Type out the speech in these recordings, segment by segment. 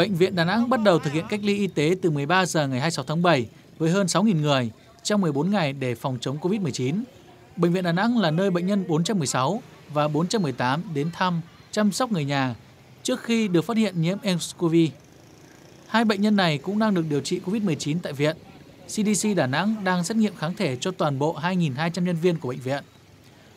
Bệnh viện Đà Nẵng bắt đầu thực hiện cách ly y tế từ 13 giờ ngày 26 tháng 7 với hơn 6.000 người trong 14 ngày để phòng chống COVID-19. Bệnh viện Đà Nẵng là nơi bệnh nhân 416 và 418 đến thăm, chăm sóc người nhà trước khi được phát hiện nhiễm nCoV. Hai bệnh nhân này cũng đang được điều trị COVID-19 tại viện. CDC Đà Nẵng đang xét nghiệm kháng thể cho toàn bộ 2.200 nhân viên của bệnh viện.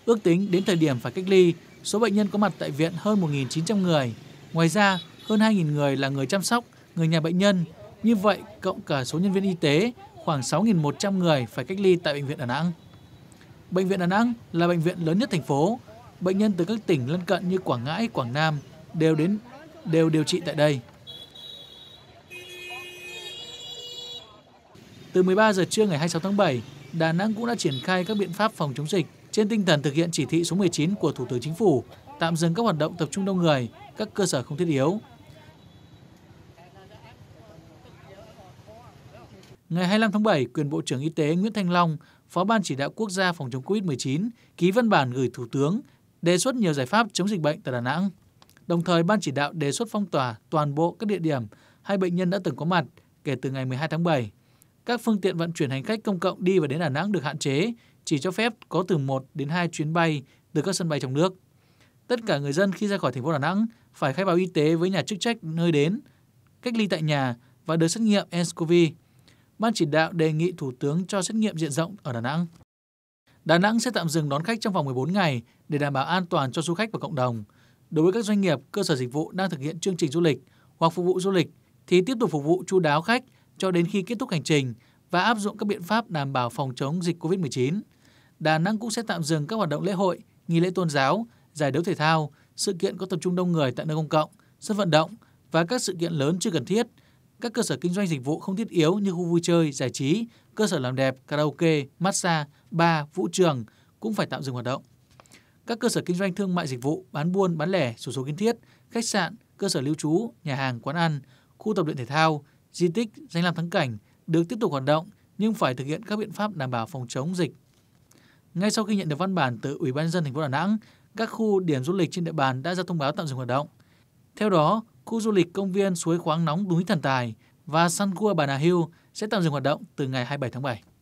Ước tính đến thời điểm phải cách ly, số bệnh nhân có mặt tại viện hơn 1.900 người. Ngoài ra, hơn 2.000 người là người chăm sóc, người nhà bệnh nhân. Như vậy, cộng cả số nhân viên y tế, khoảng 6.100 người phải cách ly tại Bệnh viện Đà Nẵng. Bệnh viện Đà Nẵng là bệnh viện lớn nhất thành phố. Bệnh nhân từ các tỉnh lân cận như Quảng Ngãi, Quảng Nam đều đến đều điều trị tại đây. Từ 13 giờ trưa ngày 26 tháng 7, Đà Nẵng cũng đã triển khai các biện pháp phòng chống dịch trên tinh thần thực hiện chỉ thị số 19 của Thủ tướng Chính phủ, tạm dừng các hoạt động tập trung đông người, các cơ sở không thiết yếu, Ngày 25 tháng 7, quyền Bộ trưởng Y tế Nguyễn Thanh Long, Phó Ban Chỉ đạo Quốc gia phòng chống COVID-19, ký văn bản gửi Thủ tướng đề xuất nhiều giải pháp chống dịch bệnh tại Đà Nẵng. Đồng thời, Ban Chỉ đạo đề xuất phong tỏa toàn bộ các địa điểm hai bệnh nhân đã từng có mặt kể từ ngày 12 tháng 7. Các phương tiện vận chuyển hành khách công cộng đi và đến Đà Nẵng được hạn chế, chỉ cho phép có từ 1 đến 2 chuyến bay từ các sân bay trong nước. Tất cả người dân khi ra khỏi thành phố Đà Nẵng phải khai báo y tế với nhà chức trách nơi đến, cách ly tại nhà và được xét nghiệm nCoV Ban chỉ đạo đề nghị Thủ tướng cho xét nghiệm diện rộng ở Đà Nẵng. Đà Nẵng sẽ tạm dừng đón khách trong vòng 14 ngày để đảm bảo an toàn cho du khách và cộng đồng. Đối với các doanh nghiệp, cơ sở dịch vụ đang thực hiện chương trình du lịch hoặc phục vụ du lịch thì tiếp tục phục vụ chu đáo khách cho đến khi kết thúc hành trình và áp dụng các biện pháp đảm bảo phòng chống dịch COVID-19. Đà Nẵng cũng sẽ tạm dừng các hoạt động lễ hội, nghi lễ tôn giáo, giải đấu thể thao, sự kiện có tập trung đông người tại nơi công cộng, sân vận động và các sự kiện lớn chưa cần thiết – các cơ sở kinh doanh dịch vụ không thiết yếu như khu vui chơi, giải trí, cơ sở làm đẹp, karaoke, massage, bar, vũ trường cũng phải tạm dừng hoạt động. Các cơ sở kinh doanh thương mại dịch vụ, bán buôn, bán lẻ, sổ số kiến thiết, khách sạn, cơ sở lưu trú, nhà hàng, quán ăn, khu tập luyện thể thao, di tích, danh lam thắng cảnh được tiếp tục hoạt động nhưng phải thực hiện các biện pháp đảm bảo phòng chống dịch. Ngay sau khi nhận được văn bản từ Ủy ban dân thành phố Đà Nẵng, các khu điểm du lịch trên địa bàn đã ra thông báo tạm dừng hoạt động. Theo đó, khu du lịch công viên suối khoáng nóng núi Thần Tài và Sun Cua Bà Nà Hill sẽ tạm dừng hoạt động từ ngày 27 tháng 7.